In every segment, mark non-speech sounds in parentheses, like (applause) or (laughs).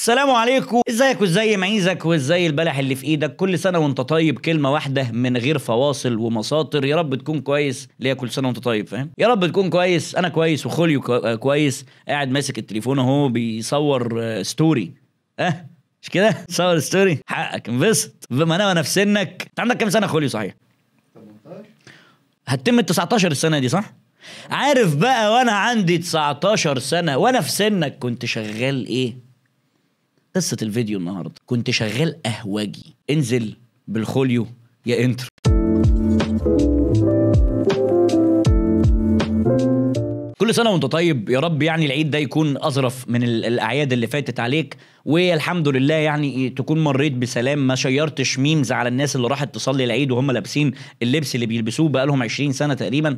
السلام عليكم ازيك وازاي معيزك وازاي البلح اللي في ايدك كل سنه وانت طيب كلمه واحده من غير فواصل ومساطر يا رب تكون كويس ليا كل سنه وانت طيب فاهم يا رب تكون كويس انا كويس وخوليو كويس قاعد ماسك التليفون اهو بيصور آه، ستوري اه مش كده صور ستوري حقك انبسط بما انا نفس في سنك انت عندك كام سنه خوليو صحيح 18 هتتم ال 19 السنه دي صح عارف بقى وانا عندي 19 سنه وانا في سنك كنت شغال ايه قصه الفيديو النهارده كنت شغال قهوجي انزل بالخوليو يا انتر كل سنه وانت طيب يا رب يعني العيد ده يكون اظرف من الاعياد اللي فاتت عليك والحمد لله يعني تكون مريت بسلام ما شيرتش ميمز على الناس اللي راحت تصلي العيد وهم لابسين اللبس اللي بيلبسوه بقالهم 20 سنه تقريبا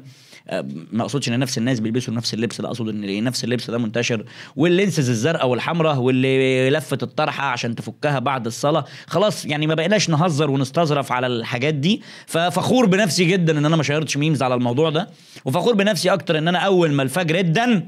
ما اقصدش ان نفس الناس بيلبسوا نفس اللبس لا اقصد ان نفس اللبس ده منتشر واللينسز الزرقاء والحمراء واللي لفت الطرحه عشان تفكها بعد الصلاه خلاص يعني ما بقيناش نهزر ونستظرف على الحاجات دي ففخور بنفسي جدا ان انا ما شيرتش ميمز على الموضوع ده وفخور بنفسي اكتر ان انا اول ما الفجر ادن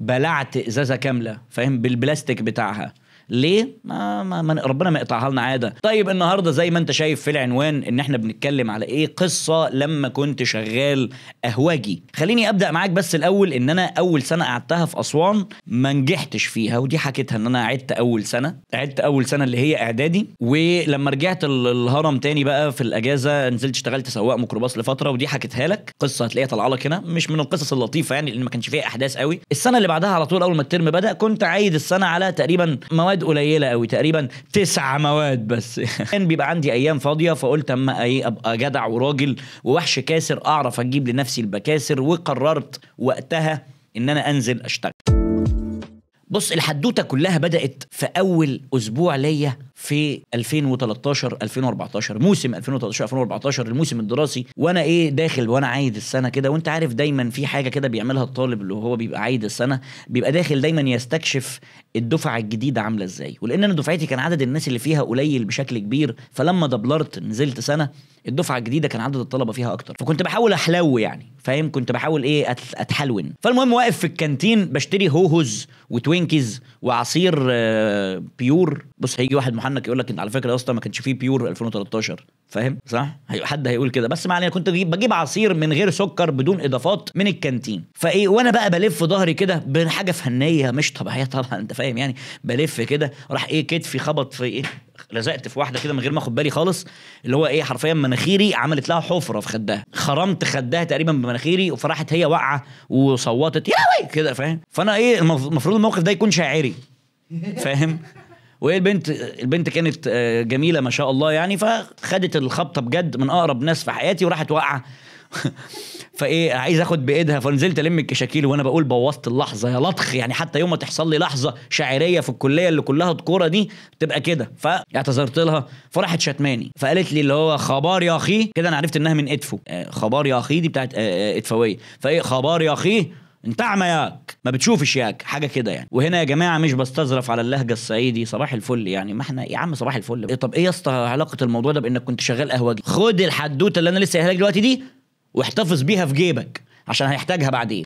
بلعت ازازه كامله فاهم بالبلاستيك بتاعها ليه ما, ما, ما ربنا ما يقطعها لنا عاده طيب النهارده زي ما انت شايف في العنوان ان احنا بنتكلم على ايه قصه لما كنت شغال اهواجي خليني ابدا معاك بس الاول ان انا اول سنه قعدتها في اسوان ما نجحتش فيها ودي حكيتها ان انا عدت اول سنه عدت اول سنه اللي هي اعدادي ولما رجعت الهرم تاني بقى في الاجازه نزلت اشتغلت سواق ميكروباص لفتره ودي حكيتها لك قصه هتلاقيها طالعه لك هنا مش من القصص اللطيفه يعني لان ما كانش فيها احداث قوي السنه اللي بعدها على طول اول ما الترم بدا كنت عايد السنه على تقريبا مواد مواد قليله قوي تقريبا تسع مواد بس (laughs) كان بيبقى عندي ايام فاضيه فقلت اما ايه ابقى جدع وراجل ووحش كاسر اعرف اجيب لنفسي البكاسر وقررت وقتها ان انا انزل اشتغل بص الحدوته كلها بدات في اول اسبوع ليا في 2013 2014 موسم 2013 2014 الموسم الدراسي وانا ايه داخل وانا عايد السنه كده وانت عارف دايما في حاجه كده بيعملها الطالب اللي هو بيبقى عايد السنه بيبقى داخل دايما يستكشف الدفعه الجديده عامله ازاي ولان انا دفعتي كان عدد الناس اللي فيها قليل بشكل كبير فلما دبلرت نزلت سنه الدفعه الجديده كان عدد الطلبه فيها اكتر فكنت بحاول احلو يعني فاهم كنت بحاول ايه اتحلون فالمهم واقف في الكانتين بشتري هوهوز وتوينكيز وعصير آه، بيور بص هيجي واحد محنك يقول لك انت على فكره يا اسطى ما كانش فيه بيور 2013 فاهم صح حد هيقول كده بس ما علينا يعني كنت بجيب, بجيب عصير من غير سكر بدون اضافات من الكانتين فايه وانا بقى بلف ظهري كده بحاجه فنيه مش طبيعيه طبعا انت فاهم يعني بلف كده راح ايه كتفي خبط في ايه لزقت في واحده كده من غير ما اخد بالي خالص اللي هو ايه حرفيا مناخيري عملت لها حفره في خدها خرمت خدها تقريبا بمناخيري وفرحت هي واقعه وصوتت يا وي كده فاهم فانا ايه المفروض الموقف ده يكون شاعري فاهم وهي البنت البنت كانت آه، جميله ما شاء الله يعني فخدت الخبطه بجد من اقرب ناس في حياتي وراحت واقعه (laughs) فايه عايز اخد بايدها فنزلت الم الكشاكيل وانا بقول بوظت اللحظه يا لطخ يعني حتى يوم ما تحصل لي لحظه شعريه في الكليه اللي كلها الكوره دي تبقى كده فاعتذرت لها فراحت شتماني فقالت لي اللي هو خبار يا اخي كده انا عرفت انها من ادفو آه، خبار يا اخي دي بتاعت آه، آه، ادفويه فايه خبار يا اخي انت اعمى ياك ما بتشوفش ياك حاجه كده يعني وهنا يا جماعه مش بستظرف على اللهجه الصعيدي صباح الفل يعني ما احنا يا عم صباح الفل إيه طب ايه يا اسطى علاقه الموضوع ده بانك كنت شغال قهوجي خد الحدوته اللي انا لسه قايلها دلوقتي دي واحتفظ بيها في جيبك عشان هيحتاجها بعدين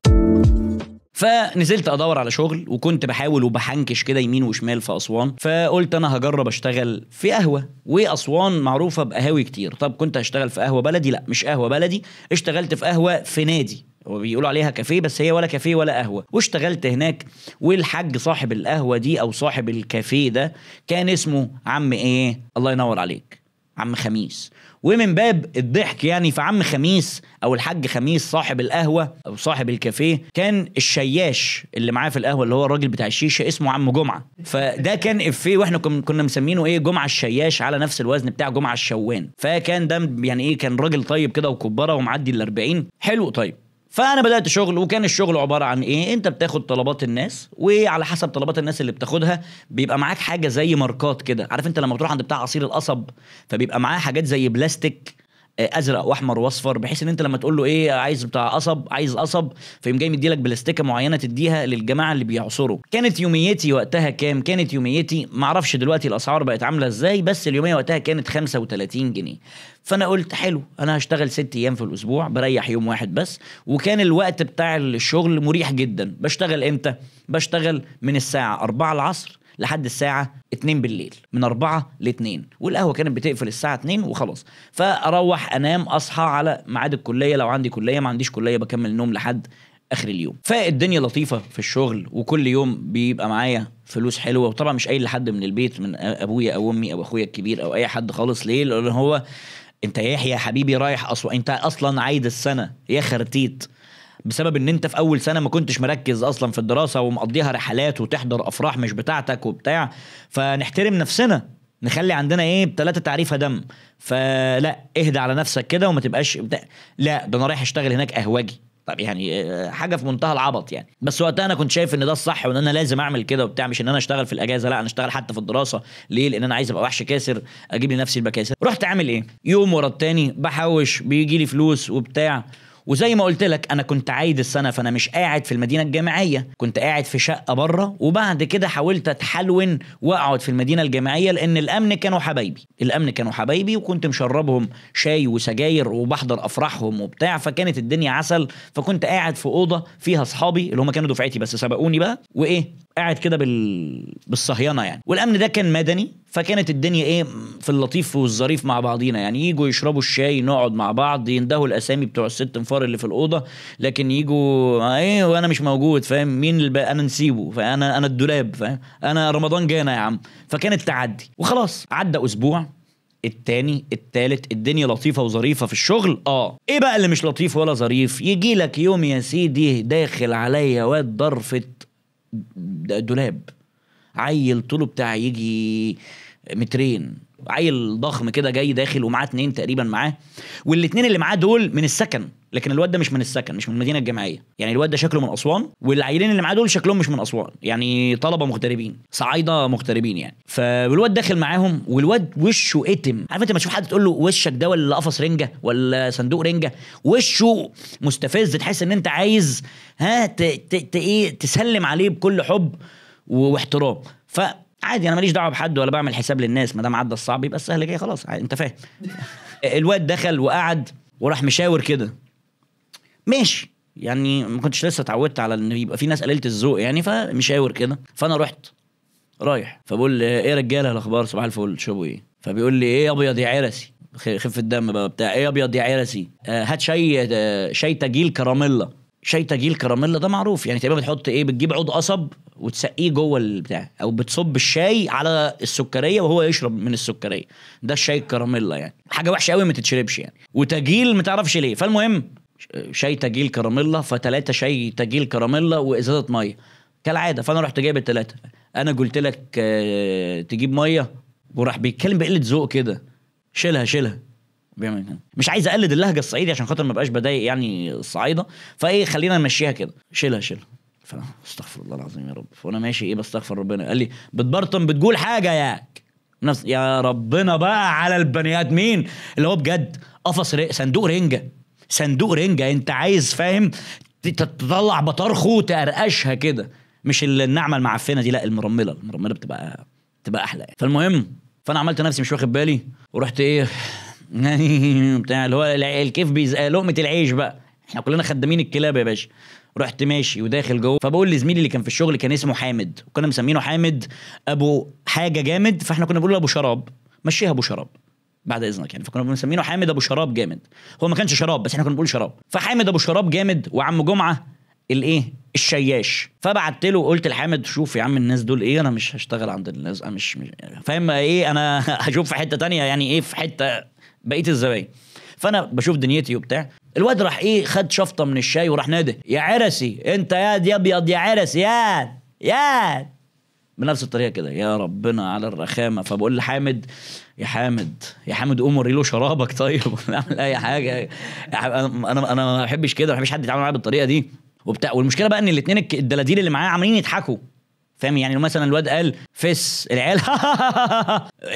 فنزلت ادور على شغل وكنت بحاول وبحنكش كده يمين وشمال في اسوان فقلت انا هجرب اشتغل في قهوه واسوان معروفه بقهاوي كتير طب كنت هشتغل في قهوه بلدي لا مش قهوه بلدي اشتغلت في قهوه في نادي هو بيقولوا عليها كافيه بس هي ولا كافيه ولا قهوه واشتغلت هناك والحاج صاحب القهوه دي او صاحب الكافيه ده كان اسمه عم ايه الله ينور عليك عم خميس ومن باب الضحك يعني فعم خميس او الحاج خميس صاحب القهوه او صاحب الكافيه كان الشياش اللي معاه في القهوه اللي هو الراجل بتاع الشيشه اسمه عم جمعه فده كان افيه واحنا كنا مسمينه ايه جمعه الشياش على نفس الوزن بتاع جمعه الشوان فكان ده يعني ايه كان راجل طيب كده وكبره ومعدي ال 40 حلو طيب فانا بدات شغل وكان الشغل عباره عن ايه انت بتاخد طلبات الناس وعلى حسب طلبات الناس اللي بتاخدها بيبقى معاك حاجه زي ماركات كده عارف انت لما بتروح عند بتاع عصير القصب فبيبقى معاه حاجات زي بلاستيك ازرق واحمر واصفر بحيث ان انت لما تقول له ايه عايز بتاع قصب عايز قصب فيقوم جاي مديلك بلاستيكه معينه تديها للجماعه اللي بيعصروا كانت يوميتي وقتها كام كانت يوميتي معرفش دلوقتي الاسعار بقت عامله ازاي بس اليوميه وقتها كانت 35 جنيه فانا قلت حلو انا هشتغل ست ايام في الاسبوع بريح يوم واحد بس وكان الوقت بتاع الشغل مريح جدا بشتغل امتى بشتغل من الساعه 4 العصر لحد الساعه 2 بالليل من 4 ل 2 والقهوه كانت بتقفل الساعه 2 وخلاص فاروح انام اصحى على ميعاد الكليه لو عندي كليه ما عنديش كليه بكمل نوم لحد اخر اليوم فالدنيا لطيفه في الشغل وكل يوم بيبقى معايا فلوس حلوه وطبعا مش قايل لحد من البيت من ابويا او امي او اخويا الكبير او اي حد خالص ليه لان هو انت يحيى حبيبي رايح اسوان انت اصلا عايد السنه يا خرتيت بسبب ان انت في اول سنه ما كنتش مركز اصلا في الدراسه ومقضيها رحلات وتحضر افراح مش بتاعتك وبتاع فنحترم نفسنا نخلي عندنا ايه بتلاتة تعريفه دم فلا اهدى على نفسك كده وما تبقاش بتا... لا ده انا رايح اشتغل هناك اهواجي طب يعني آه، حاجه في منتهى العبط يعني بس وقتها انا كنت شايف ان ده الصح وان انا لازم اعمل كده وبتاع مش ان انا اشتغل في الاجازه لا انا اشتغل حتى في الدراسه ليه لان انا عايز ابقى وحش كاسر اجيب لنفسي البكاسر رحت عامل ايه يوم ورا التاني بحوش بيجي لي فلوس وبتاع وزي ما قلت لك انا كنت عايد السنه فانا مش قاعد في المدينه الجامعيه كنت قاعد في شقه بره وبعد كده حاولت اتحلون واقعد في المدينه الجامعيه لان الامن كانوا حبايبي الامن كانوا حبايبي وكنت مشربهم شاي وسجاير وبحضر افراحهم وبتاع فكانت الدنيا عسل فكنت قاعد في اوضه فيها اصحابي اللي هم كانوا دفعتي بس سبقوني بقى وايه قاعد كده بال... بالصهيانه يعني والامن ده كان مدني فكانت الدنيا ايه في اللطيف والظريف مع بعضينا يعني يجوا يشربوا الشاي نقعد مع بعض يندهوا الاسامي بتوع الست انفار اللي في الاوضه لكن يجوا ايه وانا مش موجود فاهم مين اللي بقى انا نسيبه فانا انا الدولاب فاهم انا رمضان جانا يا عم فكانت تعدي وخلاص عدى اسبوع التاني التالت الدنيا لطيفه وظريفه في الشغل اه ايه بقى اللي مش لطيف ولا ظريف يجي لك يوم يا سيدي داخل عليا واد ضرفه دولاب عيل طوله بتاع يجي مترين عيل ضخم كده جاي داخل ومعاه اتنين تقريبا معاه والاتنين اللي معاه دول من السكن لكن الواد ده مش من السكن مش من المدينه الجامعيه يعني الواد ده شكله من اسوان والعيلين اللي معاه دول شكلهم مش من اسوان يعني طلبه مغتربين صعايده مغتربين يعني فالواد داخل معاهم والواد وشه اتم عارف انت لما تشوف حد تقول له وشك ده ولا قفص رنجه ولا صندوق رنجه وشه مستفز تحس ان انت عايز ها ت ت ت ايه تسلم عليه بكل حب واحترام ف عادي انا ماليش دعوه بحد ولا بعمل حساب للناس ما دام عدى الصعب يبقى السهل جاي خلاص انت فاهم (laughs) الواد دخل وقعد وراح مشاور كده ماشي يعني ما كنتش لسه اتعودت على ان يبقى في ناس قليله الذوق يعني فمشاور كده فانا رحت رايح فبقول ايه يا رجاله الاخبار صباح الفل تشربوا ايه فبيقول لي ايه ابيض يا عرسي خفه الدم بقى بتاع ايه ابيض يا عرسي آه هات شاي آه شاي تجيل كراميلا شاي تجيل كراميلا ده معروف يعني تقريبا بتحط ايه بتجيب عود قصب وتسقيه جوه البتاع او بتصب الشاي على السكريه وهو يشرب من السكريه ده الشاي الكراميلا يعني حاجه وحشه قوي ما تتشربش يعني وتجيل ما تعرفش ليه فالمهم شاي تجيل كراميلا فتلاته شاي تجيل كراميلا وازازه ميه كالعاده فانا رحت جايب التلاته انا قلت لك آه، تجيب ميه وراح بيتكلم بقله ذوق كده شيلها شيلها بيعمل مش عايز اقلد اللهجه الصعيدي عشان خاطر ما بقاش بضايق يعني الصعايده فايه خلينا نمشيها كده شيلها شيلها فانا استغفر الله العظيم يا رب وانا ماشي ايه بستغفر ربنا قال لي بتبرطم بتقول حاجه ياك نفس يا ربنا بقى على البني ادمين اللي هو بجد قفص ري... صندوق رنجه صندوق رنجه انت عايز فاهم تطلع بطرخه تقرقشها كده مش النعمه المعفنه دي لا المرمله المرمله بتبقى بتبقى احلى يعني. فالمهم فانا عملت نفسي مش واخد بالي ورحت ايه (laughs) بتاع اللي هو الكيف لقمه العيش بقى احنا كلنا خدامين الكلاب يا باشا رحت ماشي وداخل جوه فبقول لزميلي اللي كان في الشغل كان اسمه حامد وكنا مسمينه حامد ابو حاجه جامد فاحنا كنا بنقول له ابو شراب مشيها ابو شراب بعد اذنك يعني فكنا بنسمينه حامد ابو شراب جامد هو ما كانش شراب بس احنا كنا بنقول شراب فحامد ابو شراب جامد وعم جمعه الايه الشياش فبعت له قلت لحامد شوف يا عم الناس دول ايه انا مش هشتغل عند الناس انا مش, مش يعني. فاهم ايه انا (laughs) هشوف في حته تانية يعني ايه في حته بقيه الزباين فانا بشوف دنيتي وبتاع الواد راح ايه خد شفطه من الشاي وراح نادي يا عرسي انت يا دي ابيض يا عرسي يا يا بنفس الطريقه كده يا ربنا على الرخامه فبقول لحامد يا حامد يا حامد قوم وري له شرابك (laughs) طيب اعمل اي حاجه انا انا ما بحبش كده ما بحبش حد يتعامل معايا بالطريقه دي وبتاع والمشكله بقى ان الاثنين الدلاديل اللي معايا عمالين يضحكوا فاهم يعني لو مثلا الواد قال فس العيال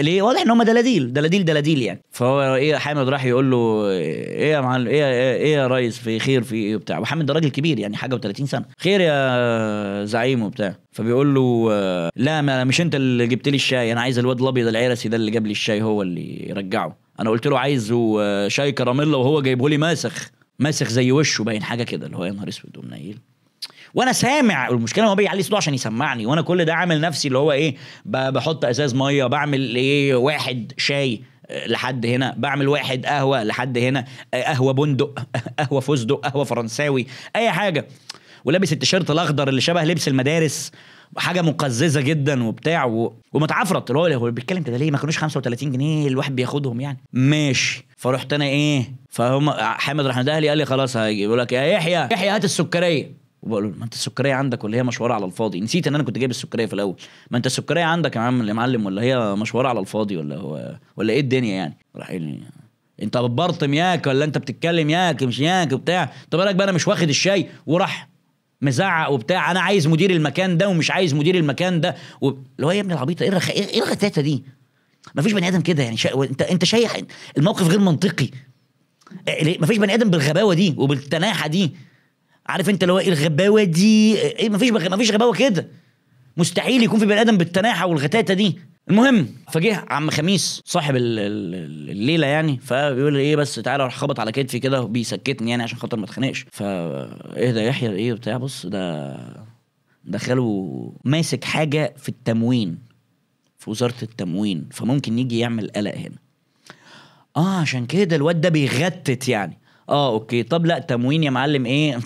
(laughs) ليه واضح ان هم دلاديل دلاديل دلاديل يعني فهو ايه حامد راح يقول له ايه يا معلم ايه ايه, إيه يا ريس في خير في ايه وبتاع وحامد ده راجل كبير يعني حاجه و30 سنه خير يا زعيم وبتاع فبيقول له لا ما مش انت اللي جبت لي الشاي انا عايز الواد الابيض العرسي ده اللي جاب لي الشاي هو اللي يرجعه انا قلت له عايزه آه، شاي كراميلا وهو جايبه لي ماسخ ماسخ زي وشه باين حاجه كده اللي هو يا نهار اسود ومنيل وانا سامع المشكله هو بيعلي صوته عشان يسمعني وانا كل ده عامل نفسي اللي هو ايه بحط ازاز ميه بعمل ايه واحد شاي آه، لحد هنا بعمل واحد قهوه لحد هنا آه، قهوه بندق (laughs) قهوه فستق قهوه فرنساوي اي حاجه ولابس التيشيرت الاخضر اللي شبه لبس المدارس حاجه مقززه جدا وبتاع و... ومتعفرت اللي هو بيتكلم كده ليه ما كانوش 35 جنيه الواحد بياخدهم يعني ماشي فرحت انا ايه فهم حامد رحمه الله قال لي خلاص هاجي يقول لك يا يحيى يحيى هات السكريه وبقول ما انت السكريه عندك ولا هي مشوره على الفاضي نسيت ان انا كنت جايب السكريه في الاول ما انت السكريه عندك يا عم يا معلم ولا هي مشوره على الفاضي ولا هو ولا ايه الدنيا يعني راح انت بتبرطم ياك ولا انت بتتكلم ياك مش ياك وبتاع طب بالك إيه بقى انا مش واخد الشاي وراح مزعق وبتاع انا عايز مدير المكان ده ومش عايز مدير المكان ده و... اللي هو يا ابن العبيطه ايه الرخ... ايه الغتاته دي ما فيش بني ادم كده يعني شا... انت انت شايح الموقف غير منطقي إيه، ما فيش بني ادم بالغباوه دي وبالتناحه دي عارف انت اللي هو ايه الغباوه دي ايه مفيش بغ... مفيش غباوه كده مستحيل يكون في بني ادم بالتناحه والغتاتة دي المهم فجه عم خميس صاحب الليله يعني فبيقول لي ايه بس تعالى اروح خبط على كتفي كده وبيسكتني يعني عشان خاطر ما اتخانقش فا ايه ده يحيى ايه بتاع بص ده دخله ماسك حاجه في التموين في وزاره التموين فممكن يجي يعمل قلق هنا اه عشان كده الواد ده بيغتت يعني اه اوكي طب لا تموين يا معلم ايه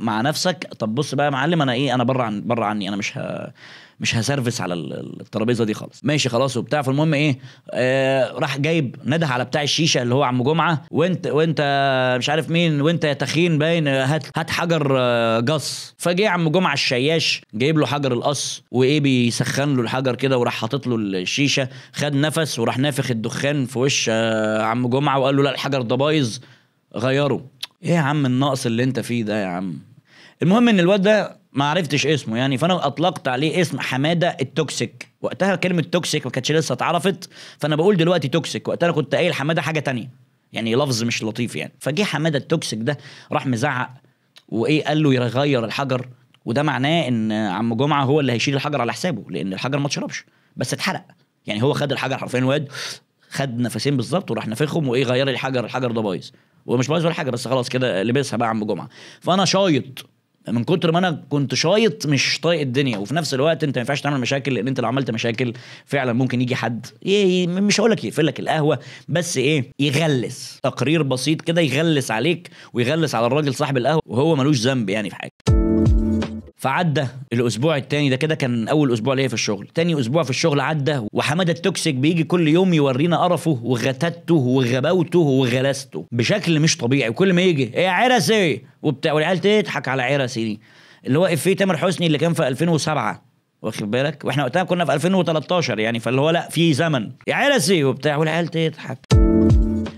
مع نفسك طب بص بقى يا معلم انا ايه انا بره عن بره عني انا مش ه... مش هسرفس على الترابيزه دي خالص ماشي خلاص وبتاع فالمهم ايه آه راح جايب نده على بتاع الشيشه اللي هو عم جمعه وانت وانت مش عارف مين وانت يا تخين باين هات هات حجر آه جص فجه عم جمعه الشياش جايب له حجر القص وايه بيسخن له الحجر كده وراح حاطط له الشيشه خد نفس وراح نافخ الدخان في وش آه عم جمعه وقال له لا الحجر ده بايظ غيره ايه يا عم النقص اللي انت فيه ده يا عم المهم ان الواد ده ما عرفتش اسمه يعني فانا اطلقت عليه اسم حماده التوكسيك وقتها كلمه توكسيك ما كانتش لسه اتعرفت فانا بقول دلوقتي توكسيك وقتها كنت قايل حماده حاجه تانية يعني لفظ مش لطيف يعني فجه حماده التوكسيك ده راح مزعق وايه قال له يغير الحجر وده معناه ان عم جمعه هو اللي هيشيل الحجر على حسابه لان الحجر ما اتشربش بس اتحرق يعني هو خد الحجر حرفيا الواد خد نفسين بالظبط وراح نافخهم وايه غير الحجر الحجر ده بايظ ومش بايظ ولا حاجه بس خلاص كده لبسها بقى عم جمعه فانا شايط من كتر ما انا كنت شايط مش طايق الدنيا وفي نفس الوقت انت ما ينفعش تعمل مشاكل لان انت لو عملت مشاكل فعلا ممكن يجي حد ايه مش هقول لك يقفل لك القهوه بس ايه يغلس تقرير بسيط كده يغلس عليك ويغلس على الراجل صاحب القهوه وهو ملوش ذنب يعني في حاجه فعدى الاسبوع التاني ده كده كان اول اسبوع ليا في الشغل تاني اسبوع في الشغل عدى وحماده التوكسيك بيجي كل يوم يورينا قرفه وغتته وغباوته وغلاسته بشكل مش طبيعي وكل ما يجي ايه عرسي وبتاع والعيال تضحك على عرسي دي اللي هو افيه تامر حسني اللي كان في 2007 واخد بالك واحنا وقتها كنا في 2013 يعني فاللي هو لا في زمن يا عرسي وبتاع والعيال تضحك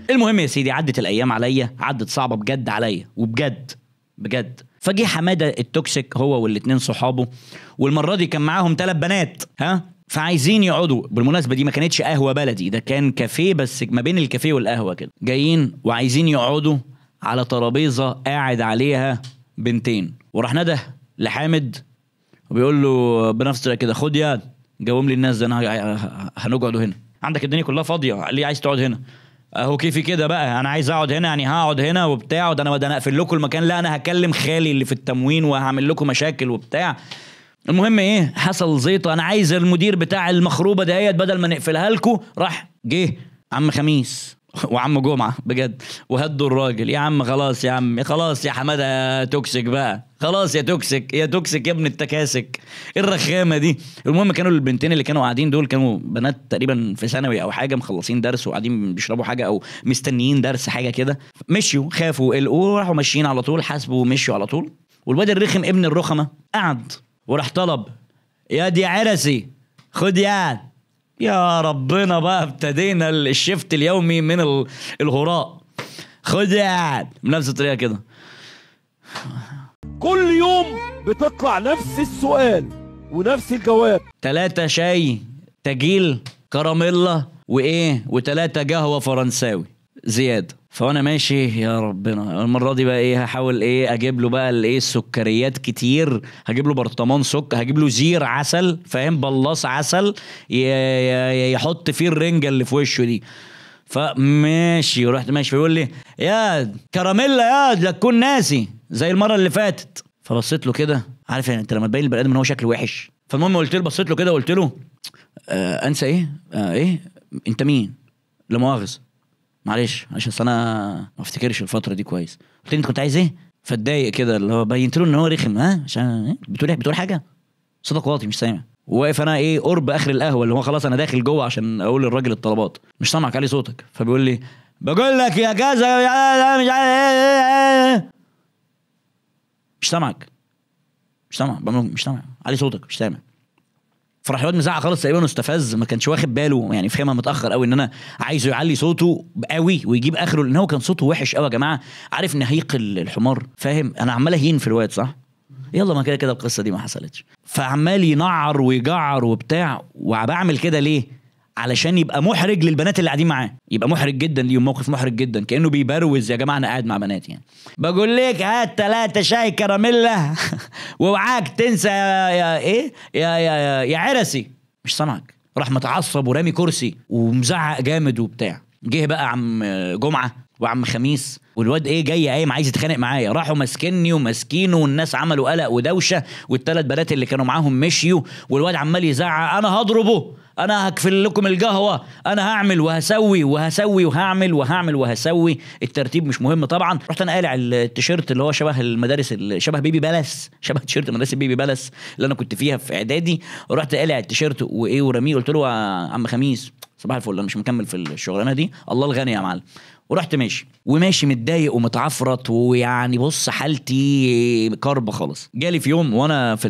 المهم يا سيدي عدت الايام عليا عدت صعبه بجد عليا وبجد بجد فجه حماده التوكسيك هو والاثنين صحابه والمره دي كان معاهم ثلاث بنات ها فعايزين يقعدوا بالمناسبه دي ما كانتش قهوه بلدي ده كان كافيه بس ما بين الكافيه والقهوه كده جايين وعايزين يقعدوا على ترابيزه قاعد عليها بنتين وراح نده لحامد وبيقول له بنفس كده خد يا جاوم لي الناس ده انا هنقعد هنا عندك الدنيا كلها فاضيه ليه عايز تقعد هنا اهو كيفي كده بقى انا عايز اقعد هنا يعني هقعد هنا وبتاع ده انا ده انا اقفل لكم المكان لا انا هكلم خالي اللي في التموين وهعمل لكم مشاكل وبتاع المهم ايه حصل زيطه انا عايز المدير بتاع المخروبه دهيت بدل ما نقفلها لكم راح جه عم خميس (laughs) وعم جمعه بجد وهدوا الراجل يا عم خلاص يا عم خلاص يا حماده توكسيك بقى خلاص يا توكسيك يا توكسيك يا ابن التكاسك ايه الرخامه دي المهم كانوا البنتين اللي كانوا قاعدين دول كانوا بنات تقريبا في ثانوي او حاجه مخلصين درس وقاعدين بيشربوا حاجه او مستنيين درس حاجه كده مشيوا خافوا قلقوا راحوا ماشيين على طول حاسبوا ومشوا على طول والواد الرخم ابن الرخمه قعد وراح طلب يا دي عرسي خد ياد يا ربنا بقى ابتدينا الشفت اليومي من الهراء خدعت بنفس الطريقه كده كل يوم بتطلع نفس السؤال ونفس الجواب تلاتة شاي تجيل كراميلا وايه وتلاتة قهوه فرنساوي زياد فانا ماشي يا ربنا المره دي بقى ايه هحاول ايه اجيب له بقى الايه السكريات كتير هجيب له برطمان سكر هجيب له زير عسل فاهم بلاص عسل يحط فيه الرنجه اللي في وشه دي فماشي ورحت ماشي فيقول لي يا كراميلا يا ده تكون ناسي زي المره اللي فاتت فبصيت له كده عارف يعني انت لما تبين البني ادم ان هو شكله وحش فالمهم قلت له بصيت له كده قلت له آه انسى ايه آه ايه انت مين لا مؤاخذه معلش عشان انا ما افتكرش الفتره دي كويس قلت انت كنت عايز ايه فاتضايق كده اللي هو بينت له ان هو رخم ها عشان إيه؟ بتقول إيه؟ بتقول حاجه صوتك واطي مش سامع وواقف انا ايه قرب اخر القهوه اللي هو خلاص انا داخل جوه عشان اقول للراجل الطلبات مش سامعك علي صوتك فبيقول لي بقول لك يا كذا مش عارف إيه، مش سامعك مش سامع مش سامع علي صوتك مش سامع فراح الواد مزعق خالص تقريبا واستفز ما كانش واخد باله يعني فهمها متاخر قوي ان انا عايزه يعلي صوته قوي ويجيب اخره لان هو كان صوته وحش قوي يا جماعه عارف نهيق الحمار فاهم انا عمال اهين في الواد صح يلا ما كده كده القصه دي ما حصلتش فعمال ينعر ويجعر وبتاع وبعمل كده ليه علشان يبقى محرج للبنات اللي قاعدين معاه يبقى محرج جدا ليهم موقف محرج جدا كانه بيبروز يا جماعه انا قاعد مع بنات يعني بقول لك هات ثلاثه شاي كراميلا (laughs) واوعاك تنسى يا, يا ايه يا يا يا, يا عرسي مش صنعك راح متعصب ورامي كرسي ومزعق جامد وبتاع جه بقى عم جمعه وعم خميس والواد ايه جاي قايم عايز يتخانق معايا راحوا ماسكني وماسكينه والناس عملوا قلق ودوشه والثلاث بنات اللي كانوا معاهم مشيوا والواد عمال يزعق انا هضربه انا هكفل لكم القهوه انا هعمل وهسوي وهسوي وهعمل وهعمل وهسوي الترتيب مش مهم طبعا رحت انا قالع التيشيرت اللي هو شبه المدارس شبه بيبي بلس (laughs) شبه تيشيرت مدرسه بيبي بلس اللي انا كنت فيها في اعدادي رحت قالع التيشيرت وايه ورميه قلت له عم خميس صباح الفل انا مش مكمل في الشغلانه دي الله الغني يا معلم ورحت ماشي وماشي متضايق ومتعفرت ويعني بص حالتي كرب خالص جالي في يوم وانا في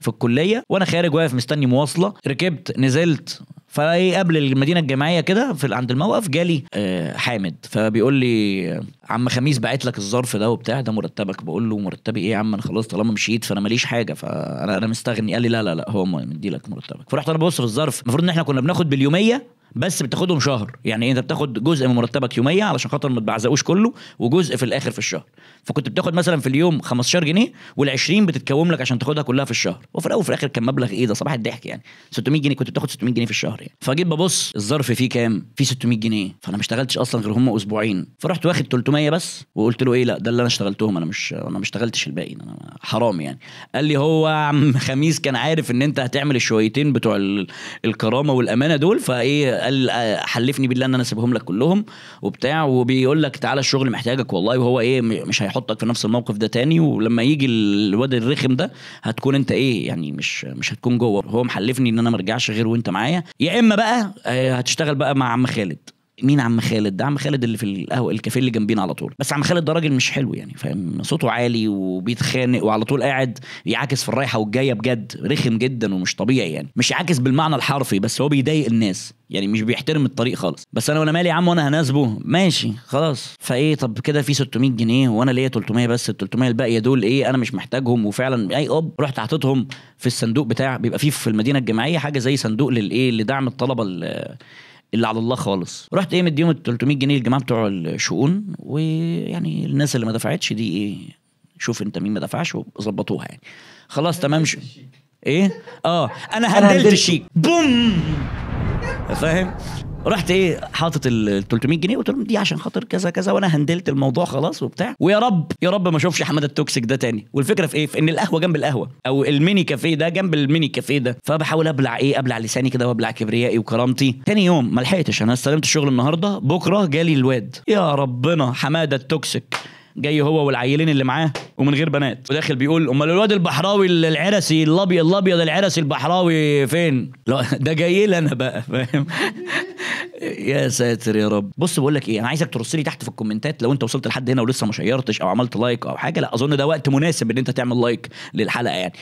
في الكليه وانا خارج واقف مستني مواصله ركبت نزلت فايه قبل المدينه الجامعيه كده في عند الموقف جالي آه حامد فبيقول لي عم خميس باعت لك الظرف ده وبتاع ده مرتبك بقول له مرتبي ايه يا عم انا خلاص طالما مشيت فانا ماليش حاجه فانا انا مستغني قال لي لا لا لا هو مدي لك مرتبك فرحت انا ببص في الظرف المفروض ان احنا كنا بناخد باليوميه بس بتاخدهم شهر يعني انت بتاخد جزء من مرتبك يوميه علشان خاطر ما تبعزقوش كله وجزء في الاخر في الشهر فكنت بتاخد مثلا في اليوم 15 جنيه وال20 بتتكوم لك عشان تاخدها كلها في الشهر وفي الاول وفي الاخر كان مبلغ ايه ده صباح الضحك يعني 600 جنيه كنت بتاخد 600 جنيه في الشهر يعني فجيت ببص الظرف فيه كام فيه 600 جنيه فانا ما اشتغلتش اصلا غير هم اسبوعين فرحت واخد 300 بس وقلت له ايه لا ده اللي انا اشتغلتهم انا مش انا ما اشتغلتش الباقي انا حرام يعني قال لي هو عم خميس كان عارف ان انت هتعمل الشويتين بتوع الكرامه والامانه دول فايه قال آه، حلفني بالله ان انا سيبهم لك كلهم وبتاع وبيقول لك تعالى الشغل محتاجك والله وهو ايه مش هيحطك في نفس الموقف ده تاني ولما يجي الواد الرخم ده هتكون انت ايه يعني مش مش هتكون جوه هو محلفني ان انا ما ارجعش غير وانت معايا يا اما بقى آه، هتشتغل بقى مع عم خالد مين عم خالد ده عم خالد اللي في القهوه الكافيه اللي جنبينا على طول بس عم خالد ده راجل مش حلو يعني فاهم صوته عالي وبيتخانق وعلى طول قاعد يعاكس في الرايحه والجايه بجد رخم جدا ومش طبيعي يعني مش عاكس بالمعنى الحرفي بس هو بيضايق الناس يعني مش بيحترم الطريق خالص بس انا وانا مالي يا عم وانا هناسبه ماشي خلاص فايه طب كده في 600 جنيه وانا ليا 300 بس ال 300 الباقيه دول ايه انا مش محتاجهم وفعلا اي اوب رحت حاططهم في الصندوق بتاع بيبقى فيه في المدينه الجامعيه حاجه زي صندوق للايه لدعم الطلبه اللي على الله خالص رحت ايه مديهم ال 300 جنيه الجماعه بتوع الشؤون ويعني الناس اللي ما دفعتش دي ايه شوف انت مين ما دفعش وظبطوها يعني خلاص تمام ش... ايه اه انا هندلت الشيك بوم (laughs) فاهم رحت ايه حاطط ال 300 جنيه قلت لهم دي عشان خاطر كذا كذا وانا هندلت الموضوع خلاص وبتاع ويا رب يا رب ما اشوفش حماده التوكسيك ده تاني والفكره في ايه في ان القهوه جنب القهوه او الميني كافيه ده جنب الميني كافيه ده فبحاول ابلع ايه ابلع لساني كده وابلع كبريائي وكرامتي تاني يوم ما لحقتش انا استلمت الشغل النهارده بكره جالي الواد يا ربنا حماده التوكسيك جاي هو والعيلين اللي معاه ومن غير بنات وداخل بيقول امال الواد البحراوي العرسي الابيض الابيض العرسي البحراوي فين لا ده جاي لي انا بقى فاهم يا ساتر يا رب بص بقول لك ايه انا عايزك ترص لي تحت في الكومنتات لو انت وصلت لحد هنا ولسه ما شيرتش او عملت لايك او حاجه لا اظن ده وقت مناسب ان انت تعمل لايك للحلقه يعني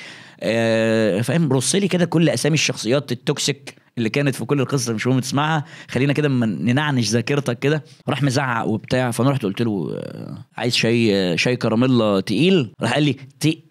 آه، فاهم رص لي كده كل اسامي الشخصيات التوكسيك اللي كانت في كل القصه مش مهم تسمعها خلينا كده ننعنش ذاكرتك كده راح مزعق وبتاع فانا رحت قلت له آه، عايز شاي آه، شاي كراميلا تقيل راح قال لي تقيل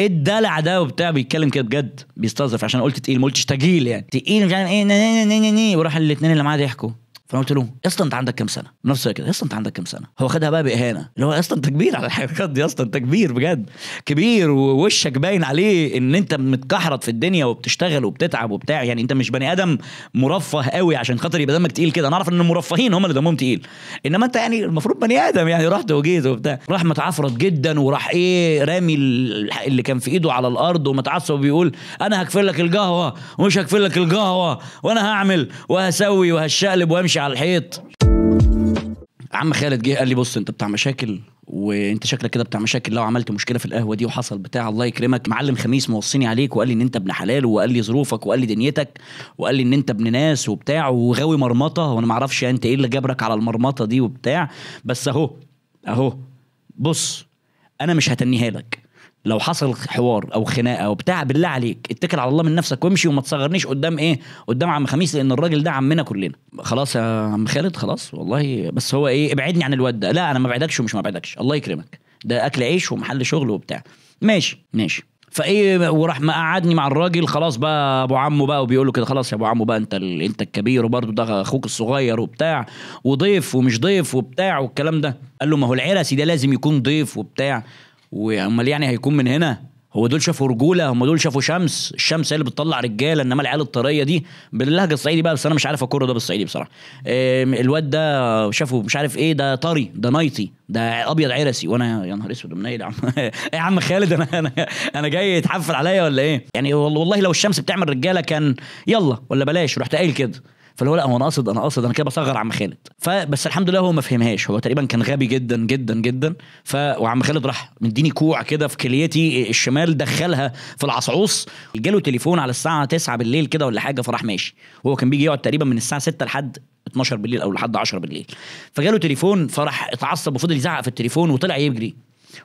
ايه الدلع ده وبتاع بيتكلم كده بجد بيستظرف عشان قلت تقيل ما قلتش تجيل يعني تقيل مش عارف ايه وراح الاثنين اللي معاه ضحكوا فانا قلت له يا اسطى انت عندك كام سنه؟ نفسه كده يا اسطى انت عندك كام سنه؟ هو خدها بقى باهانه اللي هو يا اسطى انت كبير على الحركات دي يا اسطى انت كبير بجد كبير ووشك باين عليه ان انت متكحرت في الدنيا وبتشتغل وبتتعب وبتاع يعني انت مش بني ادم مرفه قوي عشان خاطر يبقى دمك تقيل كده انا اعرف ان المرفهين هم اللي دمهم تقيل انما انت يعني المفروض بني ادم يعني رحت وجيت وبتاع راح متعفرت جدا وراح ايه رامي اللي كان في ايده على الارض ومتعصب وبيقول انا هكفر لك القهوه ومش هكفر لك القهوه وانا هعمل وهسوي وهشقلب وهمشي ماشي على الحيط عم خالد جه قال لي بص انت بتاع مشاكل وانت شكلك كده بتاع مشاكل لو عملت مشكله في القهوه دي وحصل بتاع الله يكرمك معلم خميس موصيني عليك وقال لي ان انت ابن حلال وقال لي ظروفك وقال لي دنيتك وقال لي ان انت ابن ناس وبتاع وغاوي مرمطه وانا ما اعرفش انت ايه اللي جبرك على المرمطه دي وبتاع بس اهو اهو بص انا مش هتنيها لك لو حصل حوار او خناقه او بتاع بالله عليك اتكل على الله من نفسك وامشي وما تصغرنيش قدام ايه قدام عم خميس لان الراجل ده عمنا كلنا خلاص يا عم خالد خلاص والله بس هو ايه ابعدني عن الواد ده لا انا ما بعدكش ومش ما بعدكش الله يكرمك ده اكل عيش ومحل شغل وبتاع ماشي ماشي فايه وراح مقعدني مع الراجل خلاص بقى ابو عمه بقى وبيقول له كده خلاص يا ابو عمه بقى انت ال... انت الكبير وبرده ده اخوك الصغير وبتاع وضيف ومش ضيف وبتاع والكلام ده قال له ما هو العرسي ده لازم يكون ضيف وبتاع وامال يعني هيكون من هنا هو دول شافوا رجوله هم دول شافوا شمس الشمس هي اللي بتطلع رجاله انما العيال الطريه دي باللهجه الصعيدي بقى بس انا مش عارف اكره ده بالصعيدي بصراحه الواد ده شافه مش عارف ايه ده طري ده نايتي ده ابيض عرسي وانا يا نهار اسود إيه يا عم (laughs) إيه يا عم خالد انا انا انا جاي يتحفل عليا ولا ايه يعني والله لو الشمس بتعمل رجاله كان يلا ولا بلاش رحت قايل كده فاللي هو لا هو انا قاصد انا قاصد انا كده بصغر عم خالد فبس الحمد لله هو ما فهمهاش هو تقريبا كان غبي جدا جدا جدا ف وعم خالد راح مديني كوع كده في كليتي الشمال دخلها في العصعوص جاله تليفون على الساعه 9 بالليل كده ولا حاجه فراح ماشي وهو كان بيجي يقعد تقريبا من الساعه 6 لحد 12 بالليل او لحد 10 بالليل فجاله تليفون فراح اتعصب وفضل يزعق في التليفون وطلع يجري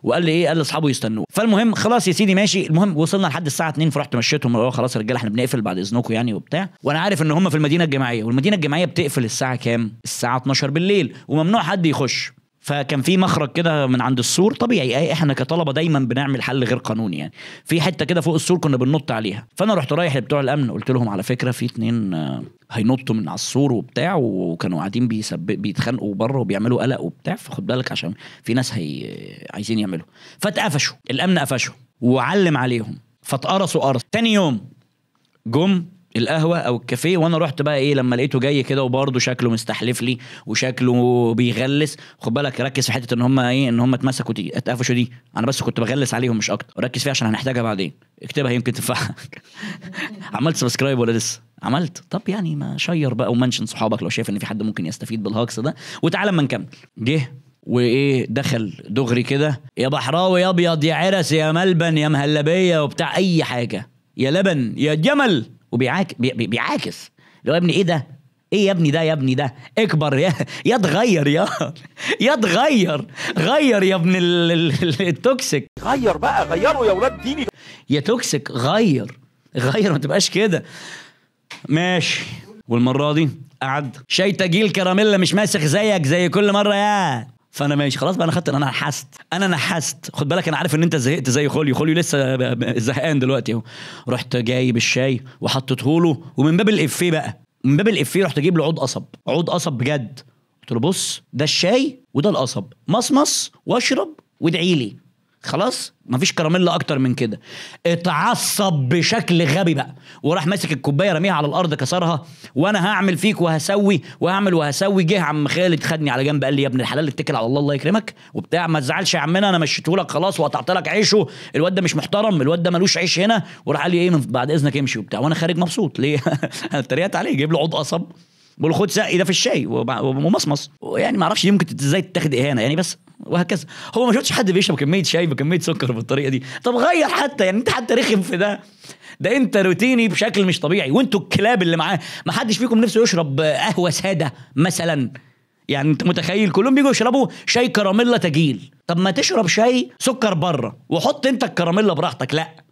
وقال لي ايه قال لاصحابه يستنوه فالمهم خلاص يا سيدي ماشي المهم وصلنا لحد الساعه 2 فرحت مشيتهم اللي هو خلاص يا رجاله احنا بنقفل بعد اذنكم يعني وبتاع وانا عارف ان هم في المدينه الجامعيه والمدينه الجامعيه بتقفل الساعه كام الساعه 12 بالليل وممنوع حد يخش فكان في مخرج كده من عند السور طبيعي احنا كطلبه دايما بنعمل حل غير قانوني يعني في حته كده فوق السور كنا بننط عليها فانا رحت رايح لبتوع الامن قلت لهم على فكره في اتنين آه، هينطوا من على السور وبتاع وكانوا قاعدين بيتخانقوا بره وبيعملوا قلق وبتاع فخد بالك عشان في ناس هي عايزين يعملوا فاتقفشوا الامن قفشوا وعلم عليهم فاتقرصوا قرص تاني يوم جم القهوه او الكافيه وانا رحت بقى ايه لما لقيته جاي كده وبرضه شكله مستحلف لي وشكله بيغلس خد بالك ركز في حته ان هم ايه ان هم اتمسكوا دي اتقفشوا دي انا بس كنت بغلس عليهم مش اكتر ركز فيها عشان هنحتاجها بعدين اكتبها يمكن تنفعك (laughs) عملت سبسكرايب ولا لسه عملت طب يعني ما شير بقى ومنشن صحابك لو شايف ان في حد ممكن يستفيد بالهاكس ده وتعالى اما نكمل جه وايه دخل دغري كده يا بحراوي يا ابيض يا عرس يا ملبن يا مهلبيه وبتاع اي حاجه يا لبن يا جمل وبيعاكس بيعاكس اللي هو ابني ايه ده؟ ايه يا ابني ده يا ابني ده؟ اكبر يا (laughs) يا اتغير يا (laughs) يا اتغير غير يا ابن التوكسيك غير بقى غيره يا ولاد ديني يا توكسيك غير غير ما تبقاش كده ماشي والمره دي قعد شاي تجيل كراميلا مش ماسخ زيك زي كل مره يا فانا ماشي خلاص بقى انا خدت انا نحست انا نحست خد بالك انا عارف ان انت زهقت زي خوليو خوليو لسه زهقان دلوقتي اهو رحت جايب الشاي وحطيته له ومن باب الافيه بقى من باب الافيه رحت اجيب له عود قصب عود قصب بجد قلت له بص ده الشاي وده القصب مصمص واشرب وادعي لي خلاص مفيش كراميلا اكتر من كده اتعصب بشكل غبي بقى وراح ماسك الكوبايه رميها على الارض كسرها وانا هعمل فيك وهسوي وهعمل وهسوي جه عم خالد خدني على جنب قال لي يا ابن الحلال اتكل على الله الله يكرمك وبتاع ما تزعلش يا عمنا انا مشيته لك خلاص وقطعت لك عيشه الواد ده مش محترم الواد ده ملوش عيش هنا وراح قال لي ايه بعد اذنك امشي وبتاع وانا خارج مبسوط ليه (laughs) انا اتريقت عليه جايب له عود قصب والخد سقي ده في الشاي ومصمص يعني ما اعرفش يمكن ازاي تتاخد اهانه يعني بس وهكذا هو ما شفتش حد بيشرب كميه شاي بكميه سكر بالطريقه دي طب غير حتى يعني انت حتى رخم في ده ده انت روتيني بشكل مش طبيعي وانتوا الكلاب اللي معاه ما حدش فيكم نفسه يشرب قهوه ساده مثلا يعني انت متخيل كلهم بيجوا يشربوا شاي كراميلا تجيل طب ما تشرب شاي سكر بره وحط انت الكراميلا براحتك لا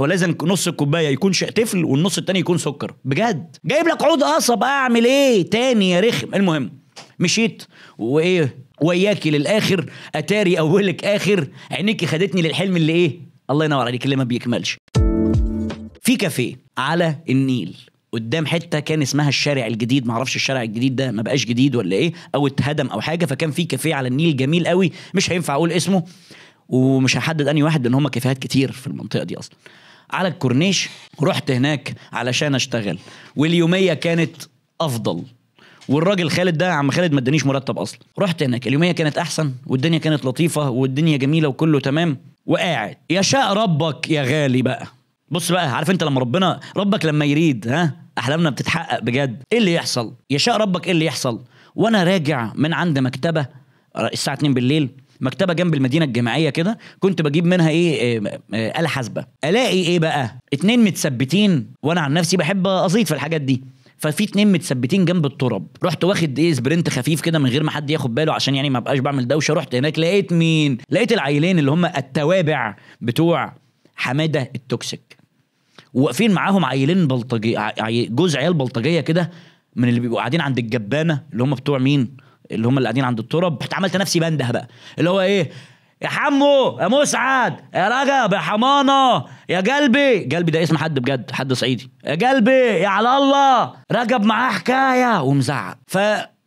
هو لازم نص الكوبايه يكون شيء تفل والنص التاني يكون سكر بجد جايب لك عود قصب اعمل ايه تاني يا رخم المهم مشيت وايه وياكي للاخر اتاري اولك اخر عينيكي خدتني للحلم اللي ايه الله ينور عليك اللي ما بيكملش في كافيه على النيل قدام حته كان اسمها الشارع الجديد معرفش الشارع الجديد ده ما بقاش جديد ولا ايه او اتهدم او حاجه فكان في كافيه على النيل جميل قوي مش هينفع اقول اسمه ومش هحدد انهي واحد لان هم كافيهات كتير في المنطقه دي اصلا على الكورنيش رحت هناك علشان اشتغل واليوميه كانت افضل والراجل خالد ده عم خالد ما ادانيش مرتب اصلا رحت هناك اليوميه كانت احسن والدنيا كانت لطيفه والدنيا جميله وكله تمام وقاعد يشاء ربك يا غالي بقى بص بقى عارف انت لما ربنا ربك لما يريد ها احلامنا بتتحقق بجد ايه اللي يحصل يشاء ربك ايه اللي يحصل وانا راجع من عند مكتبه الساعه 2 بالليل مكتبه جنب المدينه الجامعيه كده كنت بجيب منها ايه, آه، آه، آلة حاسبه الاقي ايه بقى اتنين متثبتين وانا عن نفسي بحب أزيد في الحاجات دي ففي اتنين متثبتين جنب التراب رحت واخد ايه سبرنت خفيف كده من غير ما حد ياخد باله عشان يعني ما بقاش بعمل دوشه رحت هناك لقيت مين لقيت العيلين اللي هم التوابع بتوع حماده التوكسيك واقفين معاهم عيلين بلطجي جوز عيال بلطجيه كده من اللي بيبقوا قاعدين عند الجبانه اللي هم بتوع مين اللي هم اللي قاعدين عند التراب عملت نفسي بنده بقى اللي هو ايه يا حمو يا مسعد يا رجب يا حمانه يا قلبي قلبي ده اسم حد بجد حد صعيدي يا قلبي يا على الله رجب معاه حكايه ومزعق ف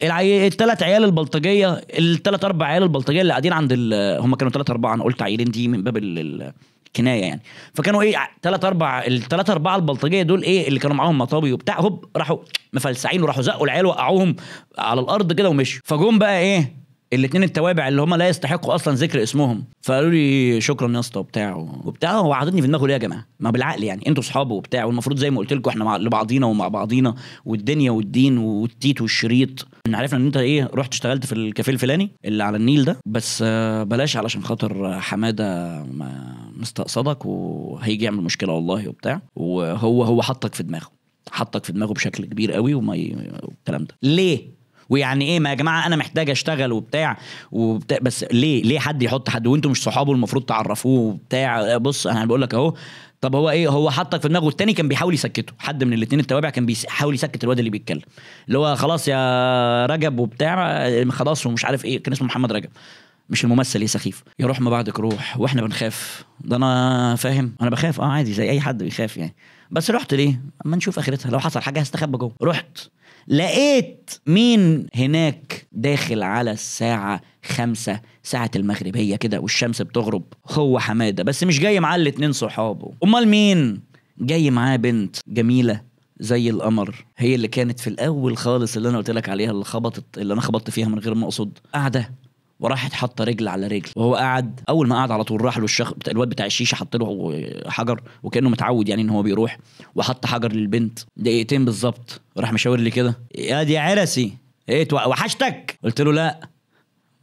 العي... الثلاث عيال البلطجيه الثلاث اربع عيال البلطجيه اللي قاعدين عند ال... هم كانوا ثلاث اربعه انا قلت عيلين دي من باب ال... كنايه يعني فكانوا ايه ثلاث اربع الثلاثه اربعه البلطجيه دول ايه اللي كانوا معاهم مطابي وبتاع هوب راحوا مفلسعين وراحوا زقوا العيال وقعوهم على الارض كده ومشوا فجم بقى ايه الاثنين التوابع اللي هم لا يستحقوا اصلا ذكر اسمهم فقالوا لي شكرا يا اسطى وبتاع وبتاع وعضتني في دماغه ليه يا جماعه ما بالعقل يعني انتوا اصحابه وبتاع والمفروض زي ما قلت لكم احنا مع لبعضينا ومع بعضينا والدنيا والدين والتيت والشريط ان عرفنا ان انت ايه رحت اشتغلت في الكافيه الفلاني اللي على النيل ده بس بلاش علشان خاطر حماده ما مستقصدك وهيجي يعمل مشكله والله وبتاع وهو هو حطك في دماغه حطك في دماغه بشكل كبير قوي وما الكلام ده ليه ويعني ايه ما يا جماعه انا محتاج اشتغل وبتاع وبتاع بس ليه ليه حد يحط حد وانتم مش صحابه المفروض تعرفوه وبتاع بص انا بقول لك اهو طب هو ايه هو حطك في دماغه والتاني كان بيحاول يسكته حد من الاثنين التوابع كان بيحاول يسكت الواد اللي بيتكلم اللي هو خلاص يا رجب وبتاع خلاص ومش عارف ايه كان اسمه محمد رجب مش الممثل ايه سخيف يروح ما بعدك روح واحنا بنخاف ده انا فاهم انا بخاف اه عادي زي اي حد بيخاف يعني بس رحت ليه اما نشوف اخرتها لو حصل حاجه هستخبى جوه رحت لقيت مين هناك داخل على الساعة خمسة ساعة المغربية كده والشمس بتغرب هو حمادة بس مش جاي معاه الاتنين صحابه أمال مين جاي معاه بنت جميلة زي القمر هي اللي كانت في الأول خالص اللي أنا قلت لك عليها اللي خبطت اللي أنا خبطت فيها من غير ما أقصد قاعدة وراحت حاطه رجل على رجل وهو قعد اول ما قعد على طول راح له الواد بتاع الشيشه حط له حجر وكانه متعود يعني ان هو بيروح وحط حجر للبنت دقيقتين بالظبط راح مشاور لي كده يا دي عرسي ايه وحشتك قلت له لا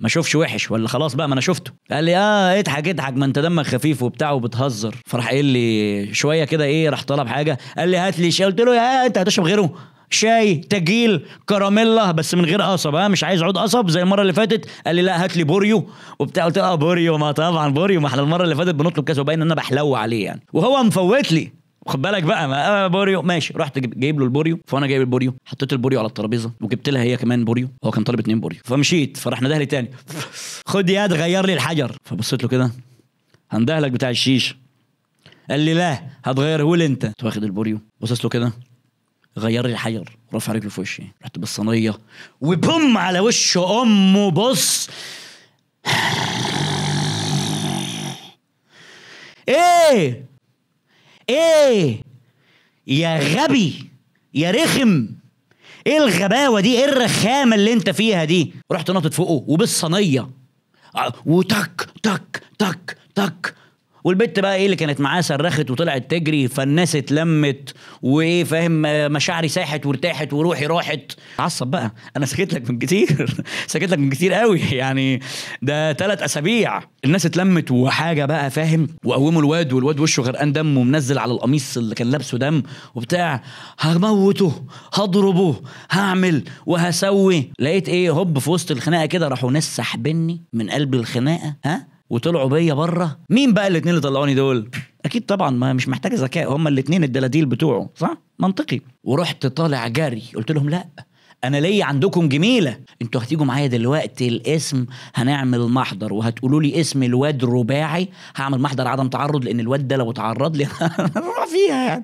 ما اشوفش وحش ولا خلاص بقى ما انا شفته قال لي اه اضحك اضحك ما انت دمك خفيف وبتاع وبتهزر فراح قايل لي شويه كده ايه راح طلب حاجه قال لي هات لي قلت له يا انت هتشرب غيره شاي تجيل كراميلا بس من غير قصب ها مش عايز عود قصب زي المره اللي فاتت قال لي لا هات لي بوريو وبتاع قلت له اه بوريو ما طبعا بوريو ما احنا المره اللي فاتت بنطلب كذا وباين ان انا بحلو عليه يعني وهو مفوت لي خد بالك بقى ما آه بوريو ماشي رحت جايب له البوريو فانا جايب البوريو حطيت البوريو على الترابيزه وجبت لها هي كمان بوريو هو كان طالب اتنين بوريو فمشيت فرحنا دهلي تاني (laughs) خد يد غير لي الحجر فبصيت له كده هندهلك بتاع الشيش قال لي لا هتغيره لي انت واخد البوريو بصيت له كده غير لي الحير رفع رجله في وشي رحت بالصينيه وبوم على وش امه بص ايه ايه يا غبي يا رخم ايه الغباوه دي ايه الرخامه اللي انت فيها دي رحت نطت فوقه وبالصينيه آه، وتك تك تك تك والبت بقى ايه اللي كانت معاه صرخت وطلعت تجري فالناس اتلمت وايه فاهم مشاعري ساحت وارتاحت وروحي راحت عصب بقى انا سكت لك من كتير (laughs) سكت لك من كتير قوي (laughs) يعني ده ثلاث اسابيع الناس اتلمت وحاجه بقى فاهم وقوموا الواد والواد وشه غرقان دم ومنزل على القميص اللي كان لابسه دم وبتاع هموته هضربه هعمل وهسوي لقيت ايه هوب في وسط الخناقه كده راحوا ناس سحبني من قلب الخناقه ها وطلعوا بيا بره مين بقى الاثنين اللي طلعوني دول اكيد طبعا ما مش محتاج ذكاء هما الاثنين الدلاديل بتوعه صح منطقي ورحت طالع جري قلت لهم لا انا ليا عندكم جميله انتوا هتيجوا معايا دلوقتي الاسم هنعمل محضر وهتقولوا لي اسم الواد رباعي هعمل محضر عدم تعرض لان الواد ده لو اتعرض لي (laughs) فيها يعني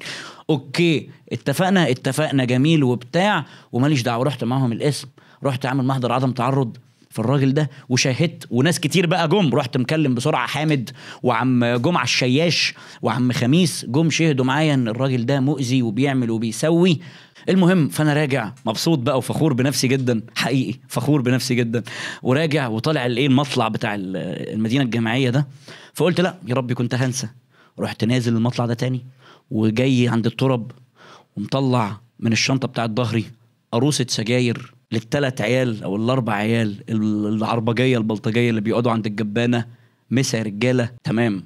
اوكي اتفقنا اتفقنا جميل وبتاع وماليش دعوه رحت معاهم الاسم رحت اعمل محضر عدم تعرض في الراجل ده وشاهدت وناس كتير بقى جم رحت مكلم بسرعه حامد وعم جمعه الشياش وعم خميس جم شهدوا معايا ان الراجل ده مؤذي وبيعمل وبيسوي المهم فانا راجع مبسوط بقى وفخور بنفسي جدا حقيقي فخور بنفسي جدا وراجع وطالع الايه المطلع بتاع المدينه الجامعيه ده فقلت لا يا ربي كنت هنسى رحت نازل المطلع ده تاني وجاي عند الترب ومطلع من الشنطه بتاعت ظهري قاروصه سجاير للتلات عيال او الاربع عيال العربجيه البلطجيه اللي بيقعدوا عند الجبانه مسا يا رجاله تمام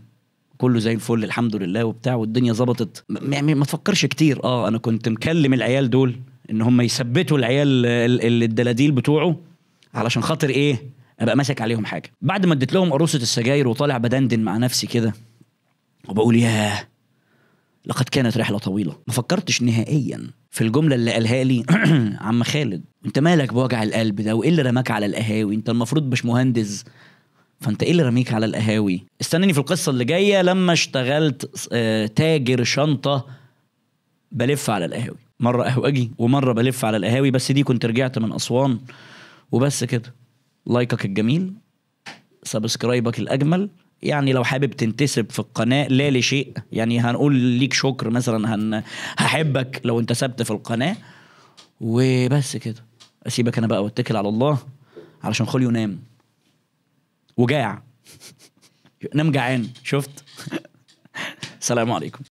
كله زي الفل الحمد لله وبتاع والدنيا ظبطت يعني ما تفكرش كتير اه انا كنت مكلم العيال دول ان هم يثبتوا العيال الدلاديل بتوعه علشان خاطر ايه ابقى ماسك عليهم حاجه بعد ما اديت لهم قروصه السجاير وطالع بدندن مع نفسي كده وبقول ياه لقد كانت رحله طويله ما فكرتش نهائيا في الجمله اللي قالها لي (clears throat) عم خالد انت مالك بوجع القلب ده وايه اللي رماك على القهاوي انت المفروض مش مهندس فانت ايه اللي رميك على القهاوي استناني في القصه اللي جايه لما اشتغلت آه، تاجر شنطه بلف على القهاوي مره قهوجي ومره بلف على القهاوي بس دي كنت رجعت من اسوان وبس كده لايكك الجميل سبسكرايبك الاجمل يعني لو حابب تنتسب في القناه لا لشيء يعني هنقول ليك شكر مثلا هن... هحبك لو انتسبت في القناه وبس كده اسيبك انا بقى واتكل على الله علشان خوليو نام وجاع نام جعان شفت (laughs) السلام عليكم